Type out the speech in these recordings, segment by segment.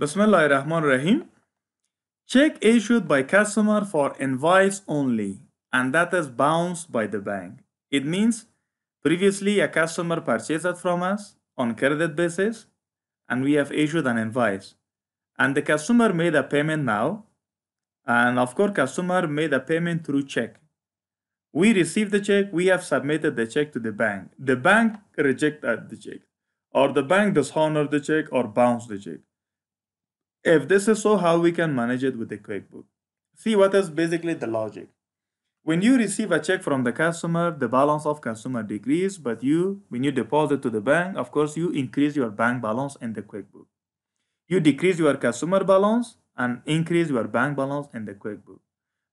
Bismillahirrahmanirrahim. Check issued by customer for invoice only and that is bounced by the bank. It means previously a customer purchased from us on credit basis and we have issued an invoice and the customer made a payment now and of course customer made a payment through check. We received the check, we have submitted the check to the bank. The bank rejected the check or the bank dishonored the check or bounced the check. If this is so, how we can manage it with the QuickBook? See what is basically the logic. When you receive a check from the customer, the balance of customer decreases, but you, when you deposit to the bank, of course, you increase your bank balance in the QuickBook. You decrease your customer balance and increase your bank balance in the QuickBook.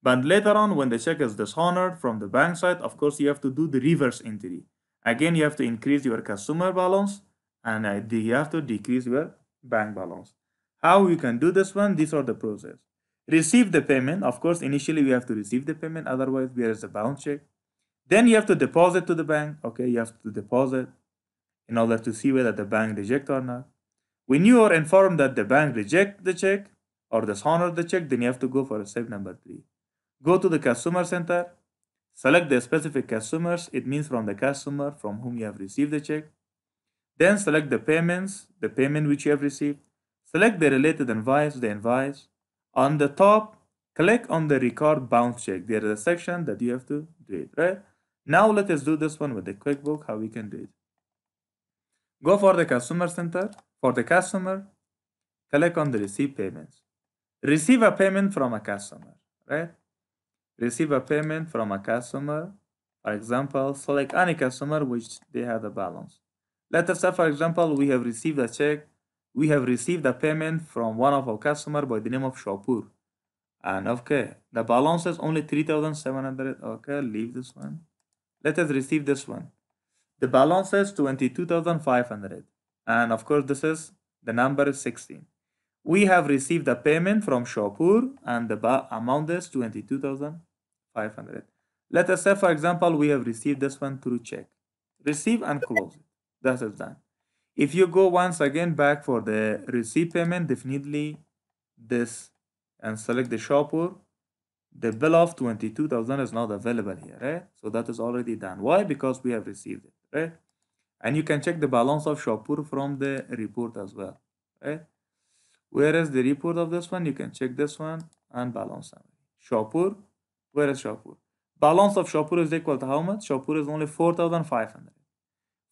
But later on, when the check is dishonored from the bank side, of course, you have to do the reverse entry. Again, you have to increase your customer balance and uh, you have to decrease your bank balance. How we can do this one? These are the process. Receive the payment. Of course, initially we have to receive the payment. Otherwise, we are as a balance check. Then you have to deposit to the bank. Okay, you have to deposit in order to see whether the bank reject or not. When you are informed that the bank reject the check or dishonor the check, then you have to go for step number three. Go to the customer center. Select the specific customers. It means from the customer from whom you have received the check. Then select the payments, the payment which you have received. Select the related invoice. the invoice On the top, click on the record bounce check. There is a section that you have to do it, right? Now let us do this one with the QuickBook, how we can do it. Go for the customer center. For the customer, click on the receive payments. Receive a payment from a customer, right? Receive a payment from a customer. For example, select any customer which they have a balance. Let us say, for example, we have received a check we have received a payment from one of our customer by the name of Shapur. And okay, the balance is only 3,700. Okay, leave this one. Let us receive this one. The balance is 22,500. And of course, this is the number is 16. We have received a payment from Shapur and the amount is 22,500. Let us say, for example, we have received this one through check. Receive and close it. That is done. If you go once again back for the receipt payment, definitely this and select the shopper. The bill of 22,000 is not available here, right? Eh? So that is already done. Why? Because we have received it, right? And you can check the balance of shopper from the report as well, right? Whereas the report of this one, you can check this one and balance summary. Shopper, where is shopper? Balance of shopper is equal to how much? Shopper is only 4,500.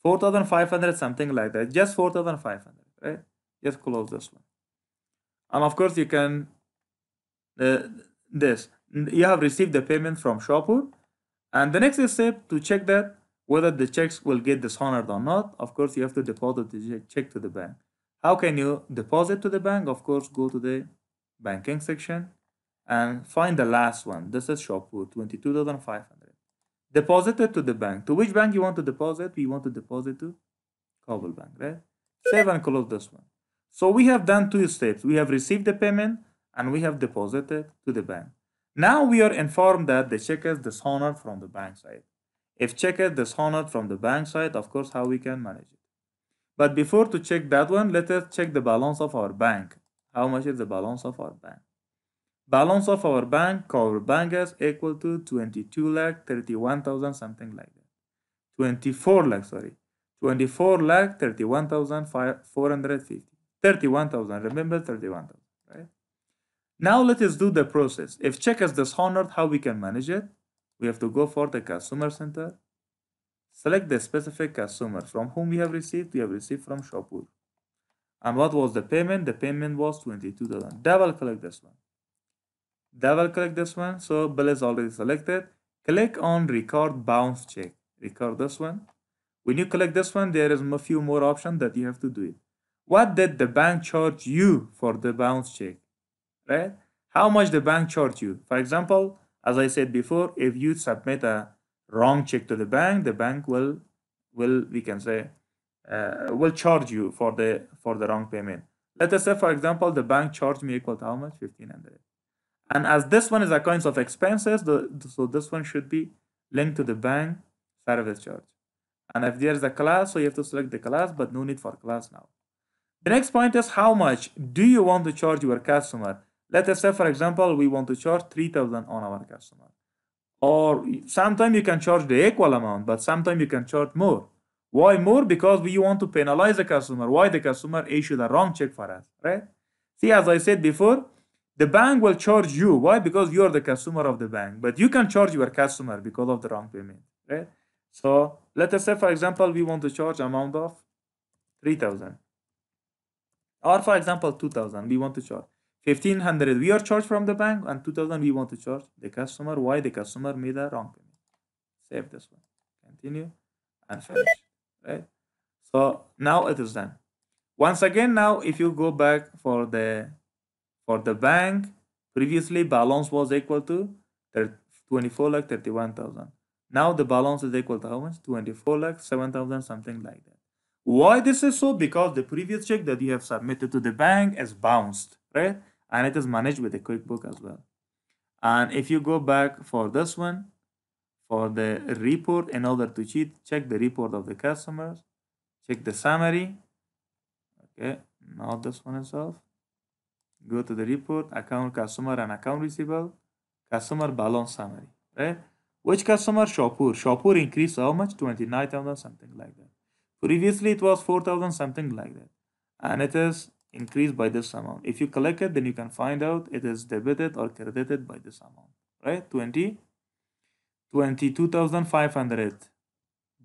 4500 something like that just 4500 right just close this one and of course you can uh, this you have received the payment from Shopper and the next step to check that whether the checks will get dishonored or not of course you have to deposit the check to the bank how can you deposit to the bank of course go to the banking section and find the last one this is Shopper 22500 deposited to the bank. To which bank you want to deposit? We want to deposit to Kabul Bank, right? Save and close this one. So we have done two steps. We have received the payment and we have deposited to the bank. Now we are informed that the check is dishonored from the bank side. If check is dishonored from the bank side, of course, how we can manage it. But before to check that one, let us check the balance of our bank. How much is the balance of our bank? Balance of our bank, our bank is equal to 22 lakh 31,000 something like that. 24 lakh, sorry. 24 lakh 31,450. 31,000, remember 31,000, right? Now let us do the process. If check is dishonored, how we can manage it? We have to go for the customer center. Select the specific customer from whom we have received. We have received from Shopur. And what was the payment? The payment was 22,000. Double click this one double click this one so bill is already selected click on record bounce check record this one when you click this one there is a few more options that you have to do it what did the bank charge you for the bounce check right how much the bank charge you for example as i said before if you submit a wrong check to the bank the bank will will we can say uh, will charge you for the for the wrong payment let us say for example the bank charged me equal to how much 1500 and as this one is accounts of expenses, the, so this one should be linked to the bank service charge. And if there's a class, so you have to select the class, but no need for class now. The next point is how much do you want to charge your customer? Let us say, for example, we want to charge 3000 on our customer. Or sometimes you can charge the equal amount, but sometimes you can charge more. Why more? Because we want to penalize the customer. Why the customer issued a wrong check for us, right? See, as I said before, the bank will charge you. Why? Because you are the customer of the bank, but you can charge your customer because of the wrong payment, right? So let us say, for example, we want to charge amount of 3000 or for example, 2000 we want to charge. 1500 we are charged from the bank and 2000 we want to charge the customer. Why? The customer made a wrong payment. Save this one. Continue and finish, right? So now it is done. Once again, now if you go back for the for the bank, previously balance was equal to 24 lakh 31,000. Now the balance is equal to how much? 24 lakh 7,000, something like that. Why this is so? Because the previous check that you have submitted to the bank is bounced, right? And it is managed with the QuickBook as well. And if you go back for this one, for the report, in order to cheat, check the report of the customers, check the summary. Okay, now this one is off go to the report account customer and account receivable customer balance summary right which customer shopur shopur increased how much 29000 something like that previously it was 4000 something like that and it is increased by this amount if you collect it then you can find out it is debited or credited by this amount right 20 22500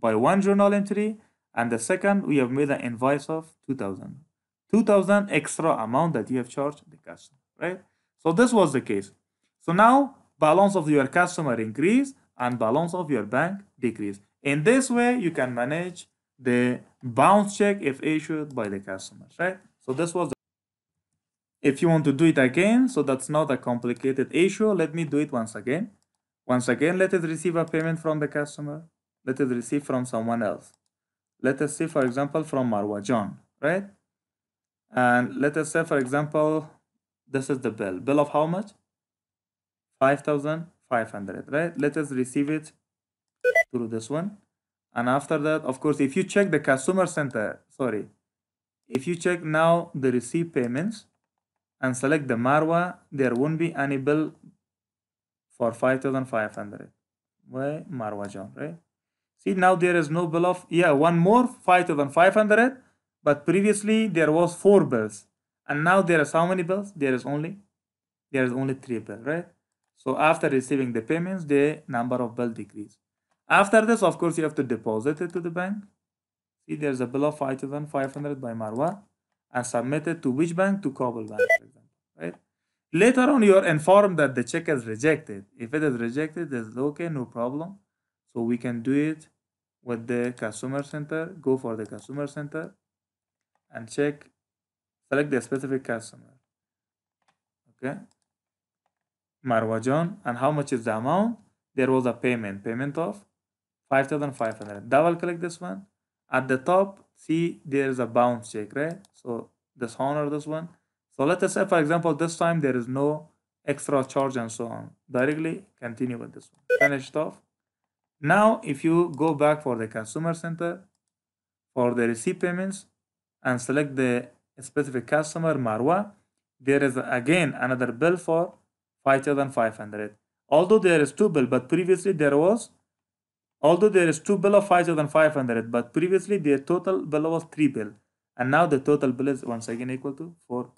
by one journal entry and the second we have made an invoice of 2000 2000 extra amount that you have charged the customer, right? So this was the case. So now balance of your customer increase and balance of your bank decrease. In this way, you can manage the bounce check if issued by the customers, right? So this was the if you want to do it again, so that's not a complicated issue, let me do it once again. Once again, let us receive a payment from the customer. Let us receive from someone else. Let us see, for example, from Marwa John, right? And let us say, for example, this is the bill. Bill of how much? 5,500, right? Let us receive it through this one. And after that, of course, if you check the customer center, sorry, if you check now the receipt payments and select the Marwa, there won't be any bill for 5,500. Why? Marwa John, right? See, now there is no bill of, yeah, one more 5,500 but previously there was four bells, and now there are so many bells? There is only there is only three bells, right? So after receiving the payments, the number of bill decrease. After this, of course, you have to deposit it to the bank. See, there's a bill of 5,500 by Marwa and submit it to which bank? To Kabul Bank, for example, right? Later on, you are informed that the check is rejected. If it is rejected, there's okay, no problem. So we can do it with the customer center, go for the customer center and check select the specific customer okay John, and how much is the amount there was a payment payment of 5500 double click this one at the top see there is a bounce check right so this one or this one so let us say for example this time there is no extra charge and so on directly continue with this one finish off now if you go back for the consumer center for the receipt payments and select the specific customer Marwa, there is again another bill for 5500. Although there is two bill, but previously there was, although there is two bill of 5500, but previously the total bill was three bill. And now the total bill is once again equal to four.